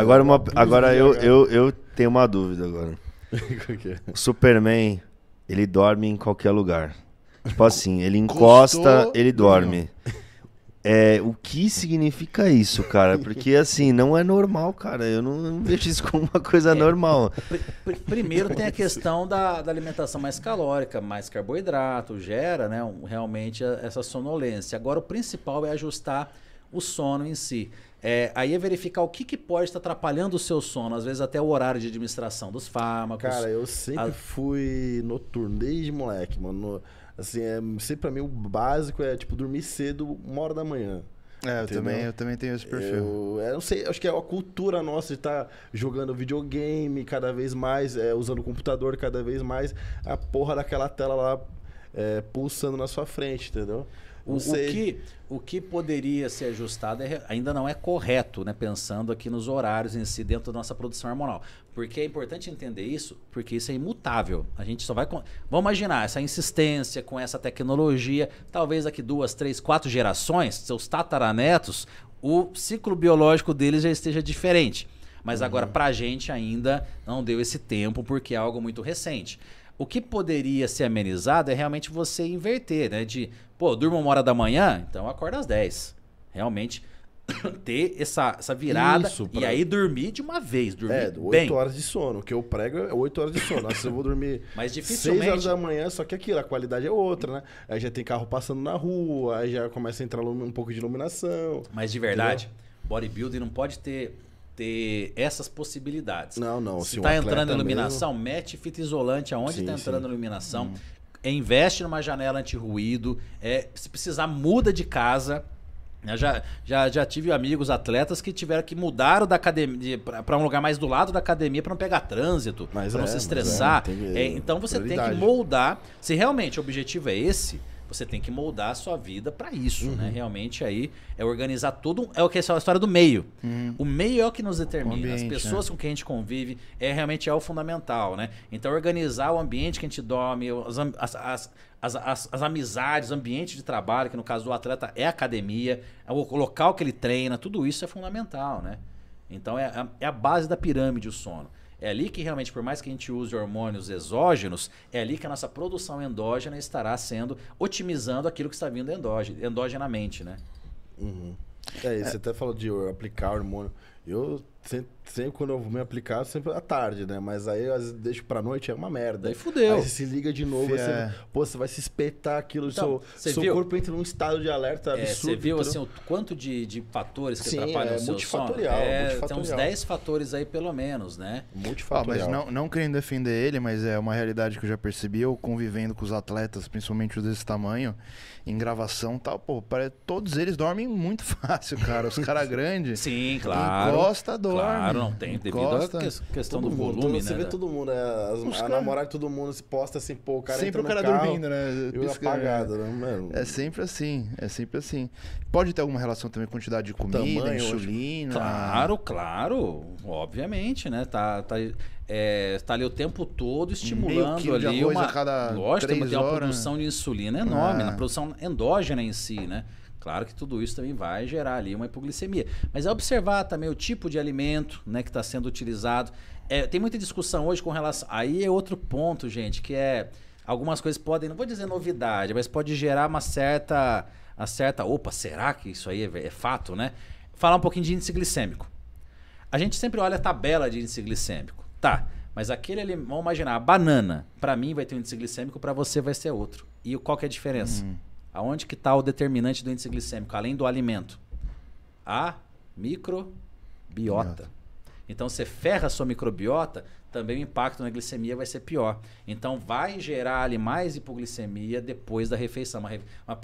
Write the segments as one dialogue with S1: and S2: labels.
S1: Agora, uma, agora eu, eu, eu tenho uma dúvida agora. O Superman, ele dorme em qualquer lugar. Tipo assim, ele encosta, ele dorme. É, o que significa isso, cara? Porque assim, não é normal, cara. Eu não, eu não vejo isso como uma coisa é, normal. Pr
S2: pr primeiro tem a questão da, da, alimentação mais calórica, mais carboidrato, gera né, um, realmente a, essa sonolência. Agora, o principal é ajustar o sono em si. É, aí é verificar o que, que pode estar atrapalhando o seu sono, às vezes até o horário de administração dos fármacos. Cara, eu sempre a...
S1: fui noturno, desde moleque, mano. assim, é, sempre pra mim o básico é, tipo, dormir cedo, uma hora da manhã. É, eu também, eu também tenho esse perfil. Eu, eu, é, não sei, acho que é a cultura nossa de estar tá jogando videogame cada vez mais, é, usando o computador cada vez mais, a porra daquela tela lá é, pulsando na sua frente, entendeu? O, o, que, o que
S2: poderia ser ajustado é, ainda não é correto, né? Pensando aqui nos horários em si dentro da nossa produção hormonal. Porque é importante entender isso, porque isso é imutável. A gente só vai. Vamos imaginar, essa insistência com essa tecnologia, talvez daqui duas, três, quatro gerações, seus tataranetos, o ciclo biológico deles já esteja diferente. Mas uhum. agora, pra gente ainda, não deu esse tempo, porque é algo muito recente. O que poderia ser amenizado é realmente você inverter, né? De, pô, durma uma hora da manhã, então acorda às 10. Realmente ter essa, essa virada Isso, pra... e aí dormir de uma vez, dormir é, 8 bem. horas
S1: de sono, que eu prego é 8 horas de sono. Se eu vou dormir Mas dificilmente... 6 horas da manhã, só que é aquilo, a qualidade é outra, né? Aí já tem carro passando na rua, aí já começa a entrar um pouco de iluminação.
S2: Mas de verdade, entendeu? bodybuilding não pode ter ter essas possibilidades. Não, não. Se está entrando iluminação, mesmo... mete fita isolante aonde está entrando sim. iluminação. Hum. É, investe numa janela anti-ruído. É, se precisar, muda de casa. Eu já, já, já tive amigos atletas que tiveram que mudar da academia para um lugar mais do lado da academia para não pegar trânsito, para é, não se é, estressar. É, então você tem que moldar. Se realmente o objetivo é esse, você tem que moldar a sua vida para isso, né? uhum. né? Realmente aí é organizar todo, é o que é a história do meio. Uhum. O meio é o que nos determina, ambiente, as pessoas né? com quem a gente convive é realmente é o fundamental, né? Então organizar o ambiente que a gente dorme, as, as as, as, as, amizades, ambiente de trabalho, que no caso do atleta é academia, é o local que ele treina, tudo isso é fundamental, né? Então é, é, é a base da pirâmide o sono. É ali que realmente, por mais que a gente use hormônios exógenos, é ali que a nossa produção endógena estará sendo otimizando aquilo que está vindo endogenamente, né?
S1: Uhum. É, é, você até falou de aplicar hormônio. Eu sempre, sempre, quando eu vou me aplicar, sempre à tarde, né? Mas aí às vezes deixo pra noite, é uma merda. Aí fudeu. Aí você se liga de novo, você, é. pô, você vai se espetar aquilo, então, seu, seu corpo entra num estado de alerta é, absurdo. Você viu assim, o
S2: quanto de, de fatores que Sim, atrapalham é, o seu multifatorial, sono? É, multifatorial. Tem uns 10
S1: fatores aí, pelo
S2: menos, né? Multifatorial. Ah, mas
S1: não, não querendo defender ele, mas é uma realidade que eu já percebi, eu convivendo com os atletas, principalmente os desse tamanho, em gravação e tal, pô, todos eles dormem muito fácil, cara. Os caras grandes. Sim, claro. Encosta, Claro, não tem. Devido à que, questão todo do volume, né? Você vê né? todo mundo, né? As, a cara... É namorada de todo mundo se posta assim, pô, o cara Sempre o cara dormindo, né? Eu Pisca... É- apagado, né? Mano. É sempre assim, é sempre assim. Pode ter alguma relação também com quantidade de comida, Tamanho, insulina... Claro,
S2: claro. Obviamente, né? Tá... tá é, tá ali o tempo todo estimulando ali uma, a cada lógico, tem uma horas. produção de insulina enorme, é. na produção endógena em si, né? Claro que tudo isso também vai gerar ali uma hipoglicemia. Mas é observar também o tipo de alimento né, que está sendo utilizado. É, tem muita discussão hoje com relação. Aí é outro ponto, gente, que é. Algumas coisas podem, não vou dizer novidade, mas pode gerar uma certa. Uma certa opa, será que isso aí é, é fato, né? Falar um pouquinho de índice glicêmico. A gente sempre olha a tabela de índice glicêmico. Tá, mas aquele alimento, vamos imaginar, a banana, para mim vai ter um índice glicêmico, para você vai ser outro. E qual que é a diferença? Hum. Aonde que está o determinante do índice glicêmico, além do alimento? A microbiota. Então você ferra a sua microbiota, também o impacto na glicemia vai ser pior. Então, vai gerar ali mais hipoglicemia depois da refeição. Uma,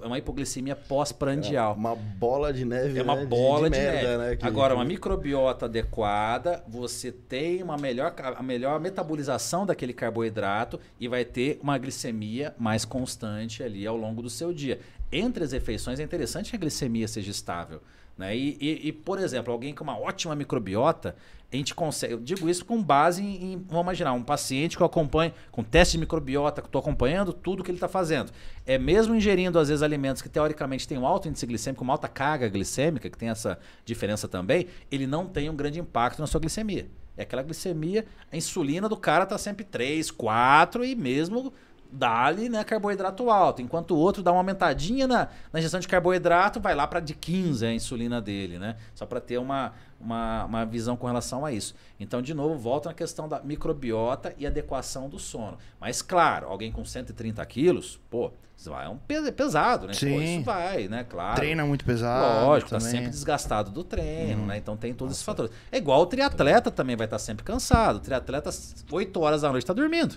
S2: uma hipoglicemia pós-prandial. É uma bola
S1: de neve. É uma né? bola de, de, de merda, neve. Né? Que... Agora, uma
S2: microbiota adequada, você tem uma melhor, a melhor metabolização daquele carboidrato e vai ter uma glicemia mais constante ali ao longo do seu dia. Entre as refeições, é interessante que a glicemia seja estável. Né? E, e, e, por exemplo, alguém com uma ótima microbiota, a gente consegue. Eu digo isso com base em, vamos imaginar, um paciente que eu acompanho com teste de microbiota, que estou acompanhando tudo que ele está fazendo. É mesmo ingerindo, às vezes, alimentos que teoricamente têm um alto índice glicêmico, uma alta carga glicêmica, que tem essa diferença também, ele não tem um grande impacto na sua glicemia. É aquela glicemia, a insulina do cara está sempre 3, 4 e mesmo dá-lhe né, carboidrato alto, enquanto o outro dá uma aumentadinha na, na ingestão de carboidrato, vai lá para de 15 a insulina dele, né? Só para ter uma, uma, uma, visão com relação a isso. Então, de novo, volta na questão da microbiota e adequação do sono. Mas, claro, alguém com 130 quilos, pô, isso vai, é um
S1: peso, é pesado, né? Sim. Pô, isso vai,
S2: né? Claro. Treina
S1: muito pesado. Lógico, tá também. tá sempre
S2: desgastado do treino, hum. né? Então tem todos Nossa. esses fatores. É igual o triatleta também vai estar tá sempre cansado. O triatleta, 8 horas da noite, está dormindo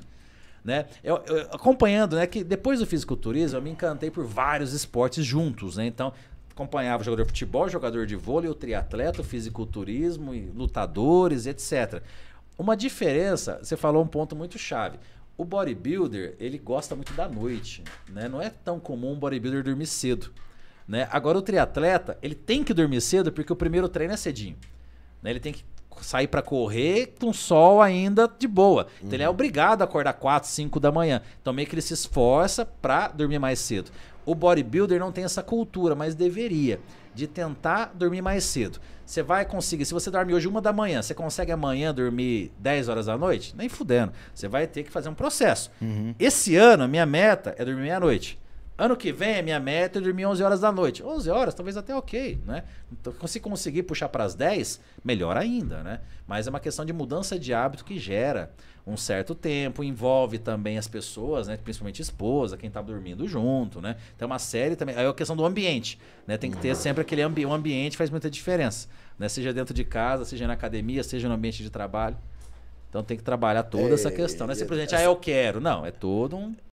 S2: né? Eu, eu, acompanhando, né? Que depois do fisiculturismo eu me encantei por vários esportes juntos, né? Então acompanhava jogador de futebol, jogador de vôlei, o triatleta, o fisiculturismo, lutadores, etc. Uma diferença, você falou um ponto muito chave. O bodybuilder, ele gosta muito da noite, né? Não é tão comum um bodybuilder dormir cedo, né? Agora o triatleta, ele tem que dormir cedo porque o primeiro treino é cedinho. Né? Ele tem que sair para correr com sol ainda de boa. Então uhum. ele é uhum. obrigado a acordar 4, 5 da manhã. Então meio que ele se esforça para dormir mais cedo. O bodybuilder não tem essa cultura, mas deveria de tentar dormir mais cedo. Você vai conseguir, se você dorme hoje uma da manhã, você consegue amanhã dormir 10 horas da noite? Nem fudendo. Você vai ter que fazer um processo. Uhum. Esse ano, a minha meta é dormir meia-noite. Ano que vem, minha meta é dormir 11 horas da noite. 11 horas, talvez até ok, né? Então, se conseguir puxar para as 10, melhor ainda, né? Mas é uma questão de mudança de hábito que gera um certo tempo, envolve também as pessoas, né? Principalmente esposa, quem está dormindo junto, né? Tem uma série também. Aí é a questão do ambiente, né? Tem que ter uhum. sempre aquele ambi um ambiente faz muita diferença, né? Seja dentro de casa, seja na academia, seja no ambiente de trabalho.
S1: Então tem que trabalhar toda é, essa questão, né? Simplesmente, é, ah, eu quero. Não, é todo um.